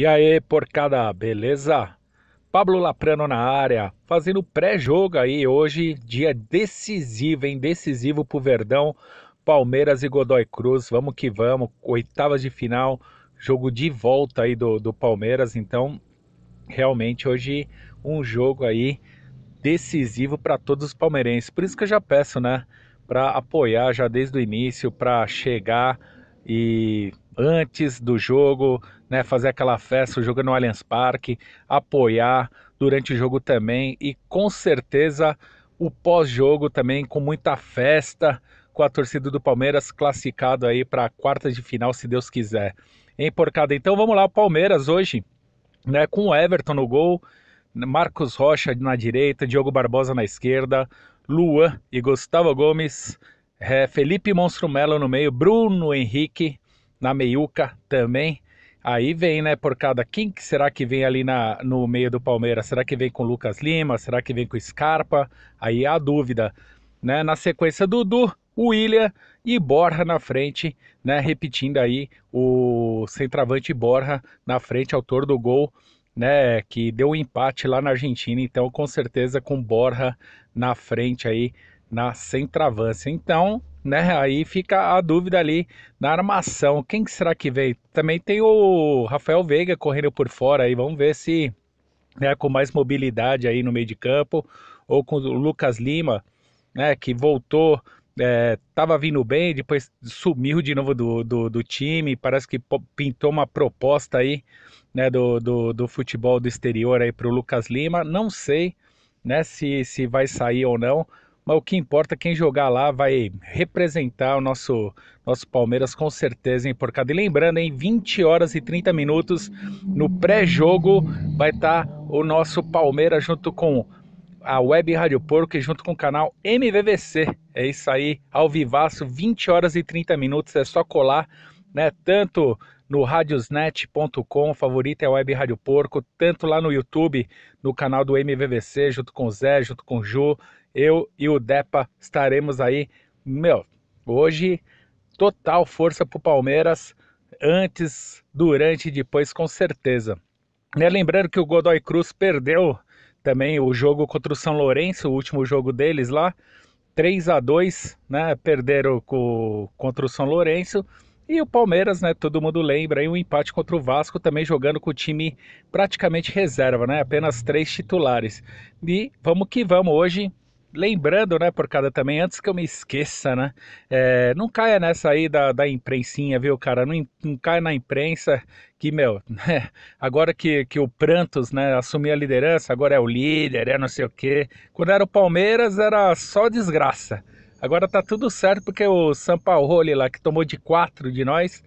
E aí, porcada, beleza? Pablo Laprano na área, fazendo pré-jogo aí hoje, dia decisivo, hein? Decisivo pro Verdão, Palmeiras e Godoy Cruz. Vamos que vamos, oitavas de final, jogo de volta aí do, do Palmeiras. Então, realmente hoje um jogo aí decisivo para todos os palmeirenses. Por isso que eu já peço, né, para apoiar já desde o início, para chegar e antes do jogo, né, fazer aquela festa jogando no Allianz Parque, apoiar durante o jogo também e com certeza o pós-jogo também com muita festa com a torcida do Palmeiras classificado aí para quartas de final, se Deus quiser. Hein, porcada? Então vamos lá, o Palmeiras hoje, né, com o Everton no gol, Marcos Rocha na direita, Diogo Barbosa na esquerda, Luan e Gustavo Gomes, é, Felipe Monstro Melo no meio, Bruno Henrique, na meiuca também. Aí vem, né, Por cada quem que será que vem ali na, no meio do Palmeiras? Será que vem com Lucas Lima? Será que vem com Scarpa? Aí é a dúvida, né? Na sequência, Dudu, William e Borra na frente, né? Repetindo aí o centroavante Borra na frente, autor do gol, né? Que deu um empate lá na Argentina. Então, com certeza, com Borra na frente aí na centroavância. Então, né? Aí fica a dúvida ali na armação. Quem será que veio? Também tem o Rafael Veiga correndo por fora aí. Vamos ver se né, com mais mobilidade aí no meio de campo ou com o Lucas Lima, né, que voltou, é, tava vindo bem, depois sumiu de novo do, do, do time, parece que pintou uma proposta aí, né, do, do, do futebol do exterior aí pro Lucas Lima, não sei, né, se, se vai sair ou não, mas o que importa é quem jogar lá vai representar o nosso nosso Palmeiras com certeza em porcada. E lembrando, em 20 horas e 30 minutos no pré-jogo vai estar tá o nosso Palmeiras junto com a Web Rádio Porco e junto com o canal MVVC. É isso aí, ao vivaço, 20 horas e 30 minutos, é só colar, né? Tanto no radiosnet.com, favorita é a Web Rádio Porco, tanto lá no YouTube, no canal do MVVC, junto com o Zé, junto com o Ju, eu e o Depa estaremos aí. Meu, hoje, total força pro Palmeiras, antes, durante e depois, com certeza. Né, lembrando que o Godoy Cruz perdeu também o jogo contra o São Lourenço, o último jogo deles lá, 3 a 2 né? Perderam com contra o São Lourenço. E o Palmeiras, né, todo mundo lembra, aí um empate contra o Vasco também jogando com o time praticamente reserva, né, apenas três titulares. E vamos que vamos hoje, lembrando, né, por cada também, antes que eu me esqueça, né, é, não caia nessa aí da, da imprensinha, viu, cara, não, não caia na imprensa que, meu, né, agora que, que o Prantos, né, assumiu a liderança, agora é o líder, é não sei o quê. Quando era o Palmeiras era só desgraça. Agora tá tudo certo porque o Sampaoli lá, que tomou de quatro de nós,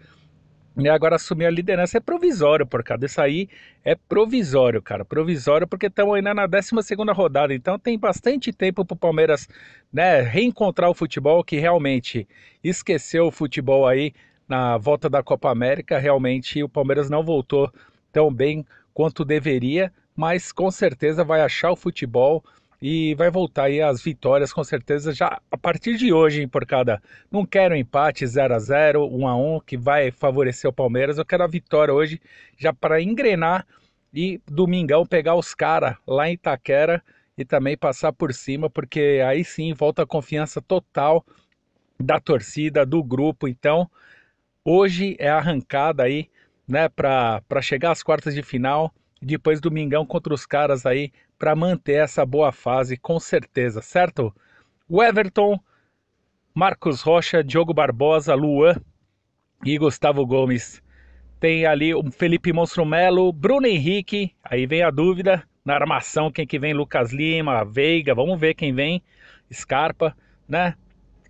né, agora assumir a liderança é provisório, por causa disso aí é provisório, cara, provisório, porque estamos ainda na 12 rodada, então tem bastante tempo para o Palmeiras, né, reencontrar o futebol, que realmente esqueceu o futebol aí na volta da Copa América, realmente o Palmeiras não voltou tão bem quanto deveria, mas com certeza vai achar o futebol, e vai voltar aí as vitórias com certeza já a partir de hoje, hein, porcada. Não quero empate 0 a 0, 1 a 1 que vai favorecer o Palmeiras. Eu quero a vitória hoje já para engrenar e domingão pegar os caras lá em Itaquera e também passar por cima, porque aí sim volta a confiança total da torcida, do grupo. Então, hoje é arrancada aí, né, para chegar às quartas de final. Depois domingão contra os caras aí para manter essa boa fase, com certeza, certo? O Everton, Marcos Rocha, Diogo Barbosa, Luan e Gustavo Gomes. Tem ali o Felipe Monstro Melo, Bruno Henrique, aí vem a dúvida. Na armação, quem que vem? Lucas Lima, Veiga, vamos ver quem vem. Scarpa, né?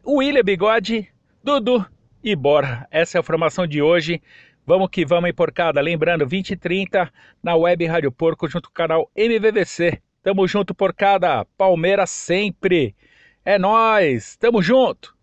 William Bigode, Dudu e Borra. Essa é a formação de hoje. Vamos que vamos, porcada. Lembrando, 20 e 30 na web Rádio Porco, junto com o canal MVVC. Tamo junto, porcada. Palmeiras sempre. É nós. Tamo junto.